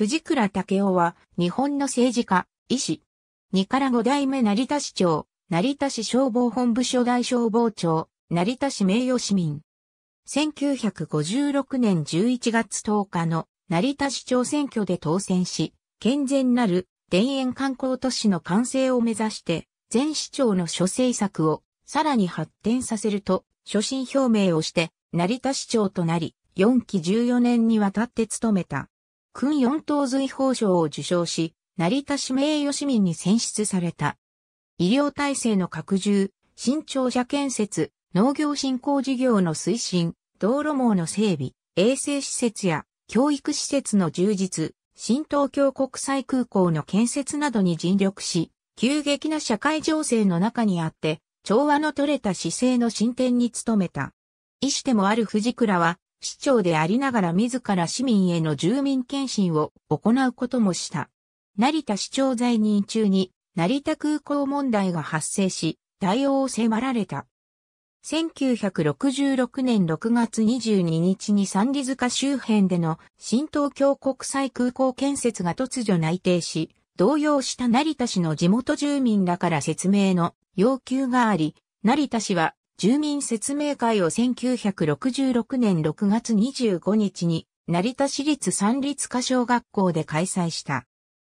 藤倉武雄は、日本の政治家、医師。2から5代目成田市長、成田市消防本部所大消防長、成田市名誉市民。1956年11月10日の成田市長選挙で当選し、健全なる田園観光都市の完成を目指して、前市長の諸政策をさらに発展させると、所信表明をして、成田市長となり、4期14年にわたって務めた。訓四等随法賞を受賞し、成田市名誉市民に選出された。医療体制の拡充、新庁舎建設、農業振興事業の推進、道路網の整備、衛生施設や教育施設の充実、新東京国際空港の建設などに尽力し、急激な社会情勢の中にあって、調和の取れた姿勢の進展に努めた。医師でもある藤倉は、市長でありながら自ら市民への住民検診を行うこともした。成田市長在任中に成田空港問題が発生し、対応を迫られた。1966年6月22日に三里塚周辺での新東京国際空港建設が突如内定し、動揺した成田市の地元住民らから説明の要求があり、成田市は住民説明会を1966年6月25日に成田市立三立科小学校で開催した。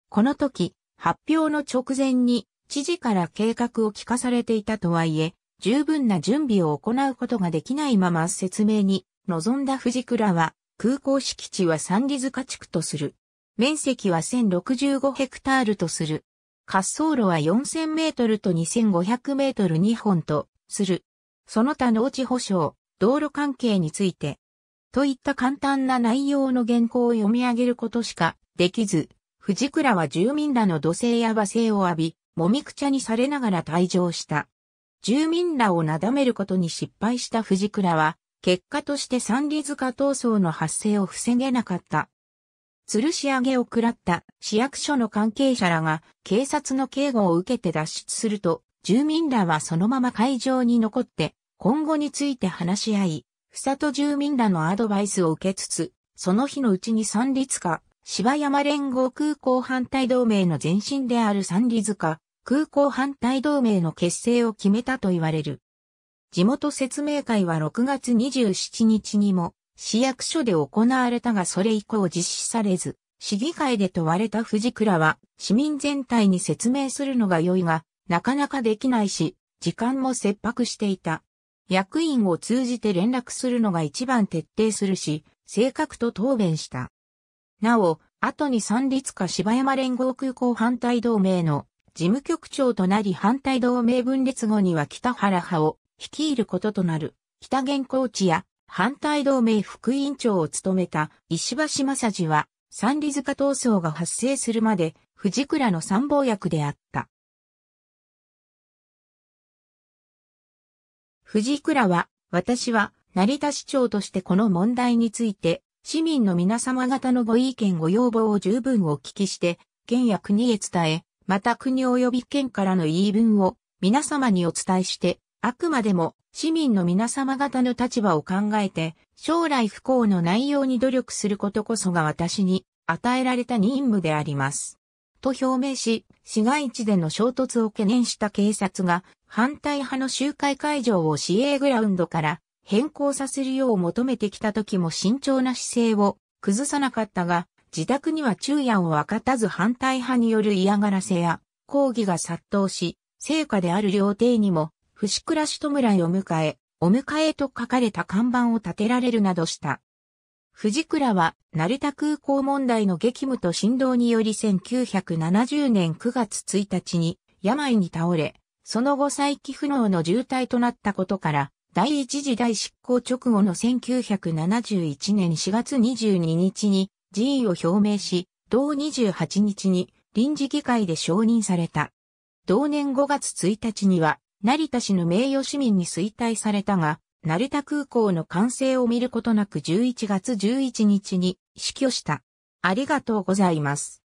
この時、発表の直前に知事から計画を聞かされていたとはいえ、十分な準備を行うことができないまま説明に臨んだ藤倉は、空港敷地は三里塚地区とする。面積は1065ヘクタールとする。滑走路は4000メートルと2500メートル2本とする。その他農地保障、道路関係について、といった簡単な内容の原稿を読み上げることしかできず、藤倉は住民らの土星や罵声を浴び、もみくちゃにされながら退場した。住民らをなだめることに失敗した藤倉は、結果として三里塚闘争の発生を防げなかった。吊るし上げを食らった市役所の関係者らが警察の警護を受けて脱出すると、住民らはそのまま会場に残って、今後について話し合い、ふさと住民らのアドバイスを受けつつ、その日のうちに三里塚、芝山連合空港反対同盟の前身である三里塚、空港反対同盟の結成を決めたと言われる。地元説明会は6月27日にも市役所で行われたがそれ以降実施されず、市議会で問われた藤倉は市民全体に説明するのが良いが、なかなかできないし、時間も切迫していた。役員を通じて連絡するのが一番徹底するし、正確と答弁した。なお、後に三立か芝山連合空港反対同盟の事務局長となり反対同盟分裂後には北原派を率いることとなる北原高知や反対同盟副委員長を務めた石橋正治は三里塚闘争が発生するまで藤倉の参謀役であった。藤倉は、私は、成田市長としてこの問題について、市民の皆様方のご意見ご要望を十分お聞きして、県や国へ伝え、また国及び県からの言い分を皆様にお伝えして、あくまでも市民の皆様方の立場を考えて、将来不幸の内容に努力することこそが私に与えられた任務であります。と表明し、市街地での衝突を懸念した警察が、反対派の集会会場を市営グラウンドから変更させるよう求めてきた時も慎重な姿勢を崩さなかったが、自宅には昼夜を分かたず反対派による嫌がらせや抗議が殺到し、成果である料亭にも、伏倉し弔いを迎え、お迎えと書かれた看板を立てられるなどした。藤倉は成田空港問題の激務と振動により1970年9月1日に病に倒れ、その後再起不能の重体となったことから、第一次大執行直後の1971年4月22日に辞意を表明し、同28日に臨時議会で承認された。同年5月1日には、成田市の名誉市民に衰退されたが、成田空港の完成を見ることなく11月11日に死去した。ありがとうございます。